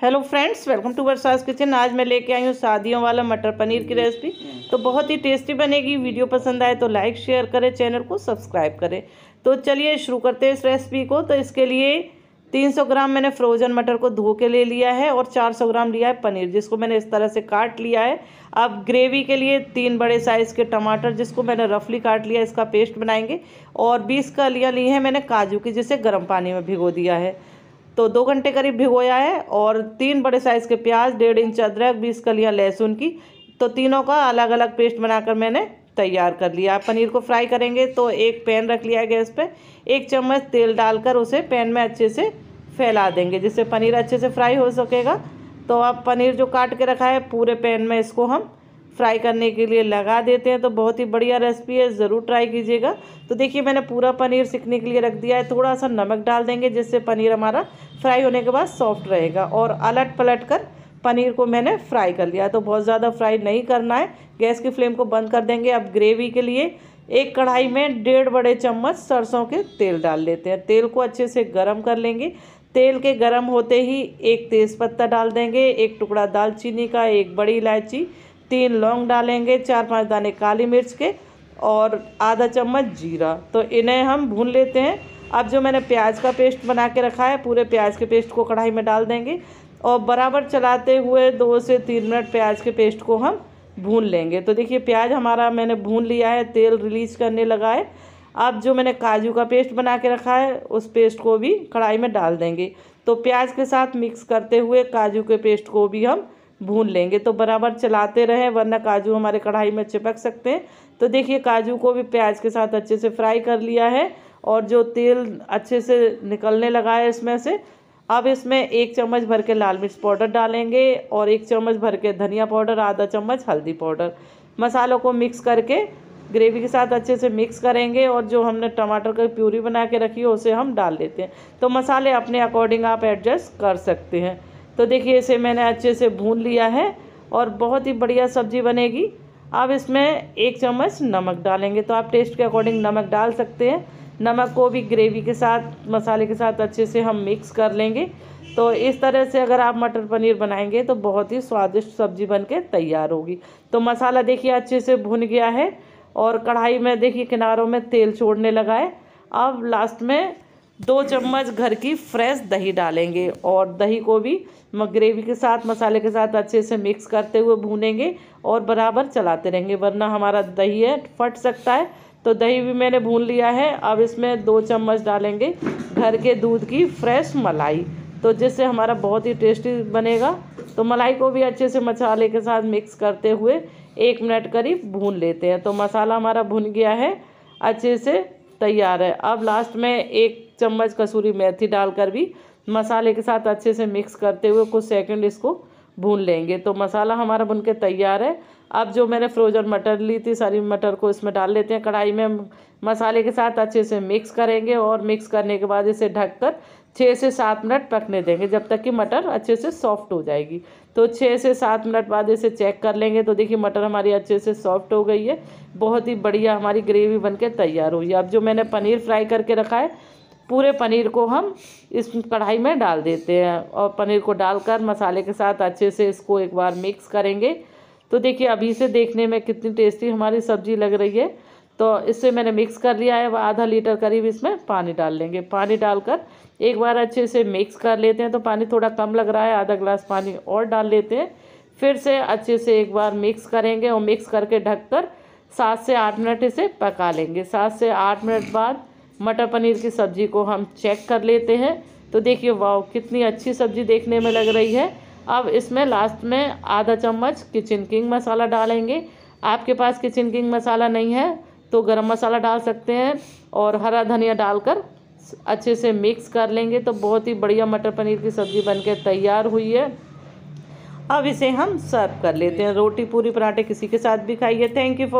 hello friends welcome to बरसास kitchen आज मैं लेके आई हूँ शादियों वाला मटर पनीर की रेसिपी तो बहुत ही टेस्टी बनेगी वीडियो पसंद आए तो लाइक शेयर करें चैनल को सब्सक्राइब करें तो चलिए शुरू करते हैं इस रेसिपी को तो इसके लिए 300 ग्राम मैंने फ्रोजन मटर को धो के ले लिया है और 400 ग्राम लिया है पनीर जिसको मैंने इस तरह से काट लिया है अब ग्रेवी के लिए तीन बड़े साइज़ के टमाटर जिसको मैंने रफली काट लिया इसका पेस्ट बनाएंगे और बीस का लिया ली है मैंने काजू की जिसे गर्म पानी में भिगो दिया है तो दो घंटे करीब भिगोया है और तीन बड़े साइज़ के प्याज डेढ़ इंच अदरक बीस कलियाँ लहसुन की तो तीनों का अलग अलग पेस्ट बनाकर मैंने तैयार कर लिया पनीर को फ्राई करेंगे तो एक पैन रख लिया है गैस पे एक चम्मच तेल डालकर उसे पैन में अच्छे से फैला देंगे जिससे पनीर अच्छे से फ्राई हो सकेगा तो अब पनीर जो काट के रखा है पूरे पैन में इसको हम फ्राई करने के लिए लगा देते हैं तो बहुत ही बढ़िया रेसिपी है ज़रूर ट्राई कीजिएगा तो देखिए मैंने पूरा पनीर सीखने के लिए रख दिया है थोड़ा सा नमक डाल देंगे जिससे पनीर हमारा फ्राई होने के बाद सॉफ्ट रहेगा और अलट पलट कर पनीर को मैंने फ्राई कर लिया तो बहुत ज़्यादा फ्राई नहीं करना है गैस की फ्लेम को बंद कर देंगे अब ग्रेवी के लिए एक कढ़ाई में डेढ़ बड़े चम्मच सरसों के तेल डाल लेते हैं तेल को अच्छे से गर्म कर लेंगे तेल के गर्म होते ही एक तेज़पत्ता डाल देंगे एक टुकड़ा दालचीनी का एक बड़ी इलायची तीन लौंग डालेंगे चार पांच दाने काली मिर्च के और आधा चम्मच जीरा तो इन्हें हम भून लेते हैं अब जो मैंने प्याज का पेस्ट बना के रखा है पूरे प्याज के पेस्ट को कढ़ाई में डाल देंगे और बराबर चलाते हुए दो से तीन मिनट प्याज के पेस्ट को हम भून लेंगे तो देखिए प्याज हमारा मैंने भून लिया है तेल रिलीज़ करने लगा है अब जो मैंने काजू का पेस्ट बना के रखा है उस पेस्ट को भी कढ़ाई में डाल देंगे तो प्याज के साथ मिक्स करते हुए काजू के पेस्ट को भी हम भून लेंगे तो बराबर चलाते रहें वरना काजू हमारे कढ़ाई में चिपक सकते हैं तो देखिए काजू को भी प्याज के साथ अच्छे से फ्राई कर लिया है और जो तेल अच्छे से निकलने लगा है इसमें से अब इसमें एक चम्मच भर के लाल मिर्च पाउडर डालेंगे और एक चम्मच भर के धनिया पाउडर आधा चम्मच हल्दी पाउडर मसालों को मिक्स करके ग्रेवी के साथ अच्छे से मिक्स करेंगे और जो हमने टमाटर का प्यूरी बना के रखी है उसे हम डाल देते हैं तो मसाले अपने अकॉर्डिंग आप एडजस्ट कर सकते हैं तो देखिए इसे मैंने अच्छे से भून लिया है और बहुत ही बढ़िया सब्ज़ी बनेगी अब इसमें एक चम्मच नमक डालेंगे तो आप टेस्ट के अकॉर्डिंग नमक डाल सकते हैं नमक को भी ग्रेवी के साथ मसाले के साथ अच्छे से हम मिक्स कर लेंगे तो इस तरह से अगर आप मटर पनीर बनाएंगे तो बहुत ही स्वादिष्ट सब्जी बन के तैयार होगी तो मसाला देखिए अच्छे से भुन गया है और कढ़ाई में देखिए किनारों में तेल छोड़ने लगा है अब लास्ट में दो चम्मच घर की फ्रेश दही डालेंगे और दही को भी ग्रेवी के साथ मसाले के साथ अच्छे से मिक्स करते हुए भूनेंगे और बराबर चलाते रहेंगे वरना हमारा दही है फट सकता है तो दही भी मैंने भून लिया है अब इसमें दो चम्मच डालेंगे घर के दूध की फ्रेश मलाई तो जिससे हमारा बहुत ही टेस्टी बनेगा तो मलाई को भी अच्छे से मसाले के साथ मिक्स करते हुए एक मिनट करीब भून लेते हैं तो मसाला हमारा भुन गया है अच्छे से तैयार है अब लास्ट में एक चम्मच कसूरी मेथी डालकर भी मसाले के साथ अच्छे से मिक्स करते हुए कुछ सेकंड इसको भून लेंगे तो मसाला हमारा बन के तैयार है अब जो मैंने फ्रोजन मटर ली थी सारी मटर को इसमें डाल लेते हैं कढ़ाई में मसाले के साथ अच्छे से मिक्स करेंगे और मिक्स करने के बाद इसे ढककर छः से सात मिनट पकने देंगे जब तक कि मटर अच्छे से सॉफ्ट हो जाएगी तो छः से सात मिनट बाद इसे चेक कर लेंगे तो देखिए मटर हमारी अच्छे से सॉफ्ट हो गई है बहुत ही बढ़िया हमारी ग्रेवी बन तैयार हुई है अब जो मैंने पनीर फ्राई करके रखा है पूरे पनीर को हम इस कढ़ाई में डाल देते हैं और पनीर को डालकर मसाले के साथ अच्छे से इसको एक बार मिक्स करेंगे तो देखिए अभी से देखने में कितनी टेस्टी हमारी सब्ज़ी लग रही है तो इससे मैंने मिक्स कर लिया है आधा लीटर करीब इसमें पानी डाल लेंगे पानी डालकर एक बार अच्छे से मिक्स कर लेते हैं तो पानी थोड़ा कम लग रहा है आधा ग्लास पानी और डाल लेते हैं फिर से अच्छे से एक बार मिक्स करेंगे और मिक्स करके ढककर सात से आठ मिनट इसे पका लेंगे सात से आठ मिनट बाद मटर पनीर की सब्ज़ी को हम चेक कर लेते हैं तो देखिए वाह कितनी अच्छी सब्ज़ी देखने में लग रही है अब इसमें लास्ट में आधा चम्मच किचन किंग मसाला डालेंगे आपके पास किचन किंग मसाला नहीं है तो गरम मसाला डाल सकते हैं और हरा धनिया डालकर अच्छे से मिक्स कर लेंगे तो बहुत ही बढ़िया मटर पनीर की सब्ज़ी बनकर तैयार हुई है अब इसे हम सर्व कर लेते हैं रोटी पूरी पराठे किसी के साथ भी खाइए थैंक यू फॉर